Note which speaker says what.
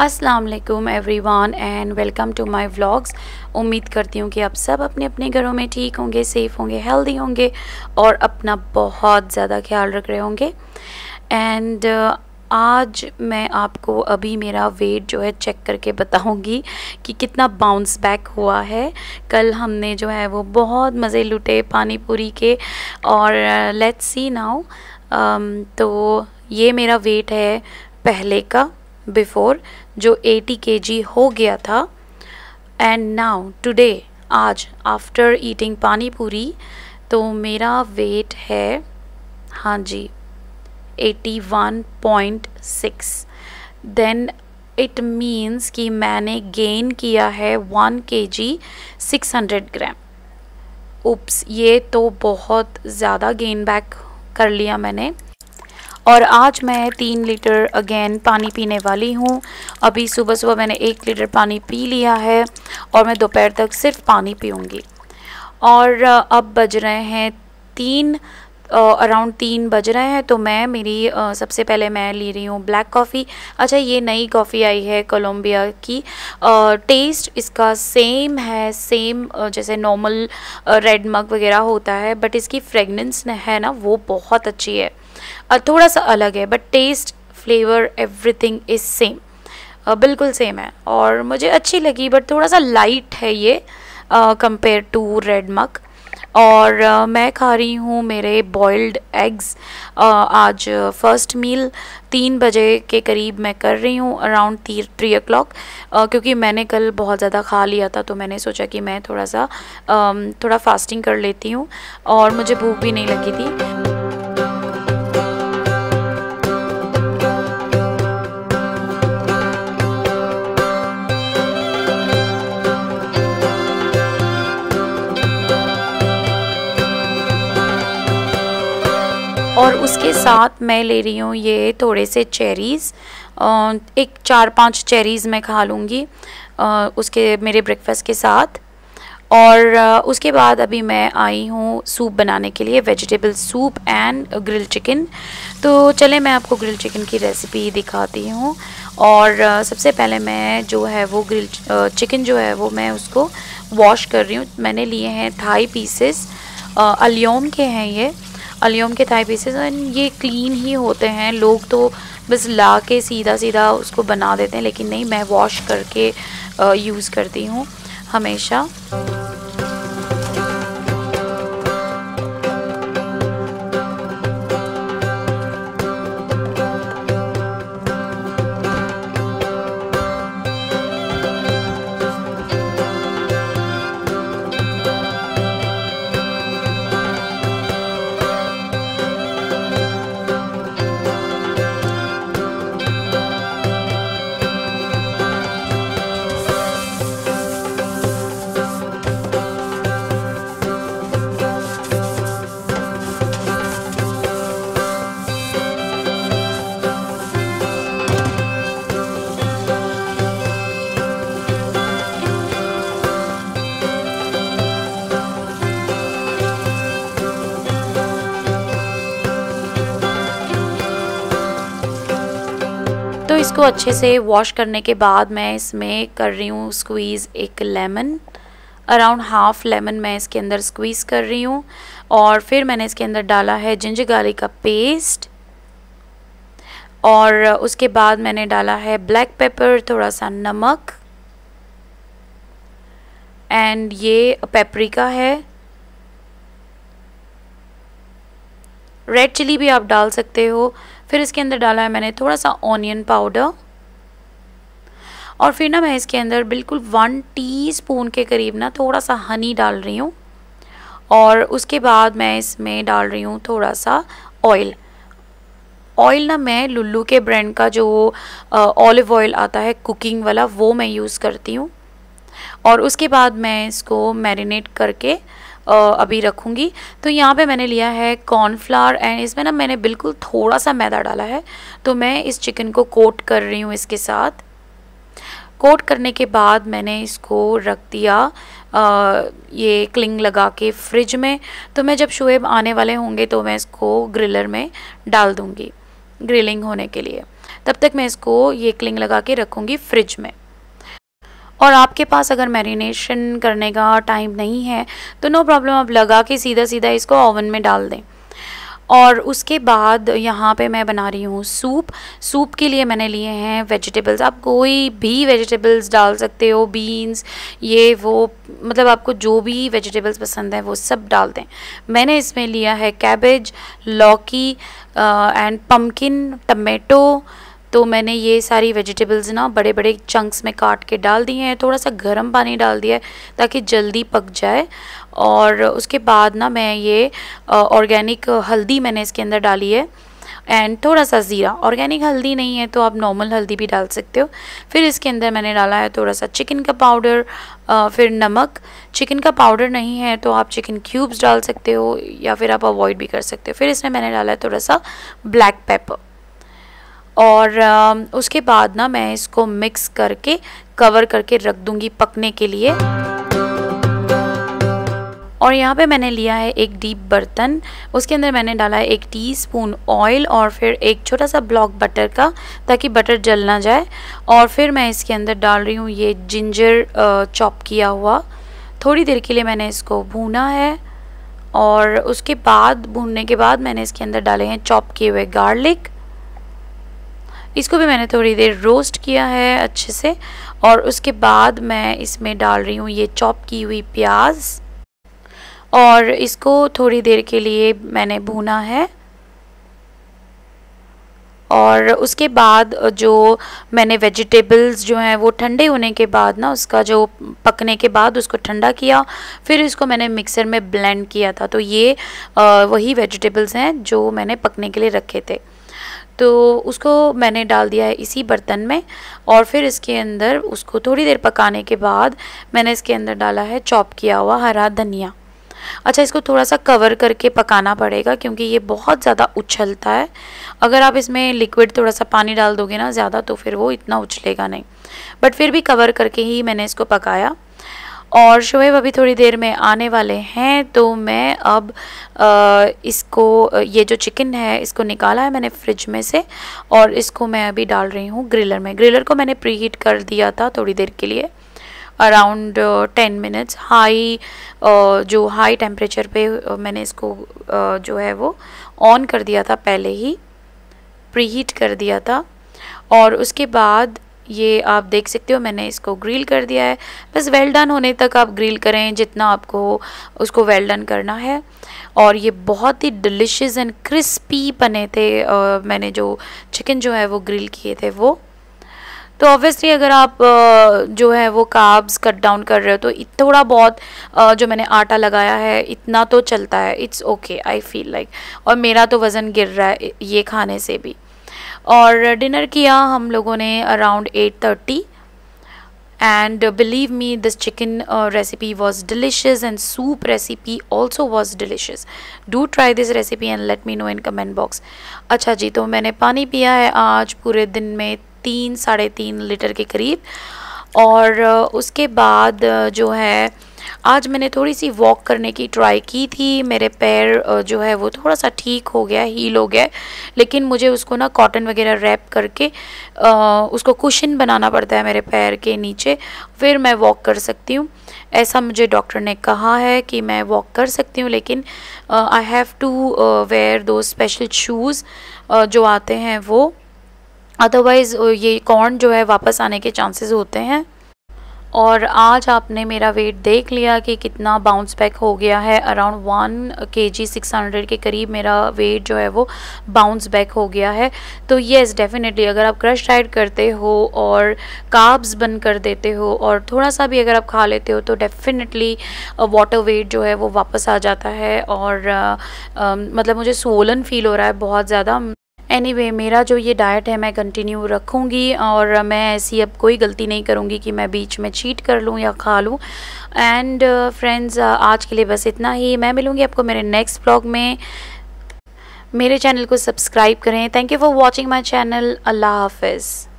Speaker 1: अस्सलाम वालेकुम everyone and welcome to my vlogs उम्मीद करती हूँ कि आप सब अपने अपने घरों में ठीक होंगे सेफ़ होंगे हेल्दी होंगे और अपना बहुत ज़्यादा ख्याल रख रहे होंगे एंड uh, आज मैं आपको अभी मेरा वेट जो है चेक करके बताऊंगी कि कितना बाउंस बैक हुआ है कल हमने जो है वो बहुत मज़े लुटे पानी पूरी के और लेट्स सी नाउ तो ये मेरा वेट है पहले का बिफ़ोर जो 80 जी हो गया था एंड नाउ टुडे आज आफ्टर ईटिंग पानी पूरी तो मेरा वेट है हाँ जी 81.6 देन इट मीन्स कि मैंने गेन किया है 1 के जी सिक्स ग्राम उप्स ये तो बहुत ज़्यादा गेन बैक कर लिया मैंने और आज मैं तीन लीटर अगेन पानी पीने वाली हूँ अभी सुबह सुबह मैंने एक लीटर पानी पी लिया है और मैं दोपहर तक सिर्फ पानी पीऊँगी और अब बज रहे हैं तीन अराउंड तीन बज रहे हैं तो मैं मेरी आ, सबसे पहले मैं ले रही हूँ ब्लैक कॉफ़ी अच्छा ये नई कॉफ़ी आई है कोलम्बिया की आ, टेस्ट इसका सेम है सेम जैसे नॉर्मल रेड मग वगैरह होता है बट इसकी फ्रेगनेंस है ना वो बहुत अच्छी है थोड़ा सा अलग है but taste flavour everything is same बिल्कुल सेम है और मुझे अच्छी लगी बट थोड़ा सा लाइट है ये कंपेयर टू रेड मक और uh, मैं खा रही हूँ मेरे बॉयल्ड एग्स uh, आज फर्स्ट मील तीन बजे के करीब मैं कर रही हूँ अराउंड थी थ्री ओ क्लॉक क्योंकि मैंने कल बहुत ज़्यादा खा लिया था तो मैंने सोचा कि मैं थोड़ा सा uh, थोड़ा फास्टिंग कर लेती हूँ और मुझे भूख भी नहीं लगी थी और उसके साथ मैं ले रही हूँ ये थोड़े से चेरीज़ एक चार पांच चेरीज़ मैं खा लूँगी उसके मेरे ब्रेकफास्ट के साथ और उसके बाद अभी मैं आई हूँ सूप बनाने के लिए vegetable soup and grill chicken तो चले मैं आपको ग्रिल चिकन की रेसिपी दिखाती हूँ और सबसे पहले मैं जो है वो ग्रिल चिकन जो है वो मैं उसको वॉश कर रही हूँ मैंने लिए हैं थाई पीसेस अलियोम के हैं ये अलियम के थाई पीसेस एंड ये क्लीन ही होते हैं लोग तो बस ला के सीधा सीधा उसको बना देते हैं लेकिन नहीं मैं वॉश करके यूज़ करती हूँ हमेशा तो इसको अच्छे से वॉश करने के बाद मैं इसमें कर रही हूँ स्क्वीज़ एक लेमन अराउंड हाफ लेमन मैं इसके अंदर स्क्वीज़ कर रही हूँ और फिर मैंने इसके अंदर डाला है जिंजर गार्लिक का पेस्ट और उसके बाद मैंने डाला है ब्लैक पेपर थोड़ा सा नमक एंड ये पेपरिका है रेड चिली भी आप डाल सकते हो फिर इसके अंदर डाला है मैंने थोड़ा सा ऑनियन पाउडर और फिर ना मैं इसके अंदर बिल्कुल वन टीस्पून के करीब ना थोड़ा सा हनी डाल रही हूँ और उसके बाद मैं इसमें डाल रही हूँ थोड़ा सा ऑयल ऑयल ना मैं लुल्लू के ब्रांड का जो ऑलिव ऑयल आता है कुकिंग वाला वो मैं यूज़ करती हूँ और उसके बाद मैं इसको मैरिनेट करके अभी रखूँगी तो यहाँ पे मैंने लिया है कॉर्नफ्लावर एंड इसमें ना मैंने बिल्कुल थोड़ा सा मैदा डाला है तो मैं इस चिकन को कोट कर रही हूँ इसके साथ कोट करने के बाद मैंने इसको रख दिया आ, ये क्लिंग लगा के फ्रिज में तो मैं जब शुएब आने वाले होंगे तो मैं इसको ग्रिलर में डाल दूँगी ग्रिलिंग होने के लिए तब तक मैं इसको ये क्लिंग लगा के रखूँगी फ्रिज में और आपके पास अगर मैरिनेशन करने का टाइम नहीं है तो नो प्रॉब्लम आप लगा के सीधा सीधा इसको ओवन में डाल दें और उसके बाद यहाँ पे मैं बना रही हूँ सूप सूप के लिए मैंने लिए हैं वेजिटेबल्स आप कोई भी वेजिटेबल्स डाल सकते हो बीन्स ये वो मतलब आपको जो भी वेजिटेबल्स पसंद है वो सब डाल दें मैंने इसमें लिया है कैबेज लौकी एंड पम्पकिन टमेटो तो मैंने ये सारी वेजिटेबल्स ना बड़े बड़े चंक्स में काट के डाल दिए हैं थोड़ा सा गर्म पानी डाल दिया है ताकि जल्दी पक जाए और उसके बाद ना मैं ये ऑर्गेनिक हल्दी मैंने इसके अंदर डाली है एंड थोड़ा सा ज़ीरा ऑर्गेनिक हल्दी नहीं है तो आप नॉर्मल हल्दी भी डाल सकते हो फिर इसके अंदर मैंने डाला है थोड़ा सा चिकन का पाउडर फिर नमक चिकन का पाउडर नहीं है तो आप चिकन क्यूब्स डाल सकते हो या फिर आप अवॉइड भी कर सकते हो फिर इसमें मैंने डाला है थोड़ा सा ब्लैक पेपर और उसके बाद ना मैं इसको मिक्स करके कवर करके रख दूंगी पकने के लिए और यहाँ पे मैंने लिया है एक डीप बर्तन उसके अंदर मैंने डाला है एक टीस्पून ऑयल और फिर एक छोटा सा ब्लॉक बटर का ताकि बटर जल ना जाए और फिर मैं इसके अंदर डाल रही हूँ ये जिंजर चॉप किया हुआ थोड़ी देर के लिए मैंने इसको भूना है और उसके बाद भूनने के बाद मैंने इसके अंदर डाले हैं चॉप किए हुए गार्लिक इसको भी मैंने थोड़ी देर रोस्ट किया है अच्छे से और उसके बाद मैं इसमें डाल रही हूँ ये चॉप की हुई प्याज और इसको थोड़ी देर के लिए मैंने भूना है और उसके बाद जो मैंने वेजिटेबल्स जो हैं वो ठंडे होने के बाद ना उसका जो पकने के बाद उसको ठंडा किया फिर इसको मैंने मिक्सर में ब्लेंड किया था तो ये वही वेजिटेबल्स हैं जो मैंने पकने के लिए रखे थे तो उसको मैंने डाल दिया है इसी बर्तन में और फिर इसके अंदर उसको थोड़ी देर पकाने के बाद मैंने इसके अंदर डाला है चॉप किया हुआ हरा धनिया अच्छा इसको थोड़ा सा कवर करके पकाना पड़ेगा क्योंकि ये बहुत ज़्यादा उछलता है अगर आप इसमें लिक्विड थोड़ा सा पानी डाल दोगे ना ज़्यादा तो फिर वो इतना उछलेगा नहीं बट फिर भी कवर करके ही मैंने इसको पकाया और शुएब अभी थोड़ी देर में आने वाले हैं तो मैं अब आ, इसको ये जो चिकन है इसको निकाला है मैंने फ्रिज में से और इसको मैं अभी डाल रही हूँ ग्रिलर में ग्रिलर को मैंने प्री हीट कर दिया था थोड़ी देर के लिए अराउंड टेन मिनट्स हाई जो हाई टेम्परेचर पे मैंने इसको जो है वो ऑन कर दिया था पहले ही प्री हीट कर दिया था और उसके बाद ये आप देख सकते हो मैंने इसको ग्रिल कर दिया है बस वेल डन होने तक आप ग्रिल करें जितना आपको उसको वेल डन करना है और ये बहुत ही डिलिशियस एंड क्रिस्पी बने थे आ, मैंने जो चिकन जो है वो ग्रिल किए थे वो तो ऑब्वियसली अगर आप जो है वो काब्स कट डाउन कर रहे हो तो थोड़ा बहुत जो मैंने आटा लगाया है इतना तो चलता है it's okay I feel like और मेरा तो वज़न गिर रहा है ये खाने से भी और डिनर किया हम लोगों ने around eight thirty and believe me this chicken recipe was delicious and soup recipe also was delicious do try this recipe and let me know in comment box अच्छा जी तो मैंने पानी पिया है आज पूरे दिन में तीन साढ़े तीन लीटर के करीब और uh, उसके बाद uh, जो है आज मैंने थोड़ी सी वॉक करने की ट्राई की थी मेरे पैर जो है वो थोड़ा सा ठीक हो गया हील हो गया लेकिन मुझे उसको ना कॉटन वगैरह रैप करके आ, उसको कुशन बनाना पड़ता है मेरे पैर के नीचे फिर मैं वॉक कर सकती हूँ ऐसा मुझे डॉक्टर ने कहा है कि मैं वॉक कर सकती हूँ लेकिन आई हैव टू वेयर दो स्पेशल शूज़ जो आते हैं वो अदरवाइज़ ये कॉर्न जो है वापस आने के चांसेस होते हैं और आज आपने मेरा वेट देख लिया कि कितना बाउंस बैक हो गया है अराउंड वन के जी सिक्स हंड्रेड के करीब मेरा वेट जो है वो बाउंस बैक हो गया है तो येस डेफिनेटली अगर आप क्रश डाइट करते हो और काब्स बंद कर देते हो और थोड़ा सा भी अगर आप खा लेते हो तो डेफिनेटली वाटर वेट जो है वो वापस आ जाता है और आ, uh, आ, um, मतलब मुझे सोलन फील हो रहा है बहुत ज़्यादा एनी anyway, मेरा जो ये डाइट है मैं कंटिन्यू रखूँगी और मैं ऐसी अब कोई गलती नहीं करूँगी कि मैं बीच में चीट कर लूँ या खा लूँ एंड फ्रेंड्स आज के लिए बस इतना ही मैं मिलूँगी आपको मेरे नेक्स्ट ब्लॉग में मेरे चैनल को सब्सक्राइब करें thank you for watching my channel अल्लाह हाफिज़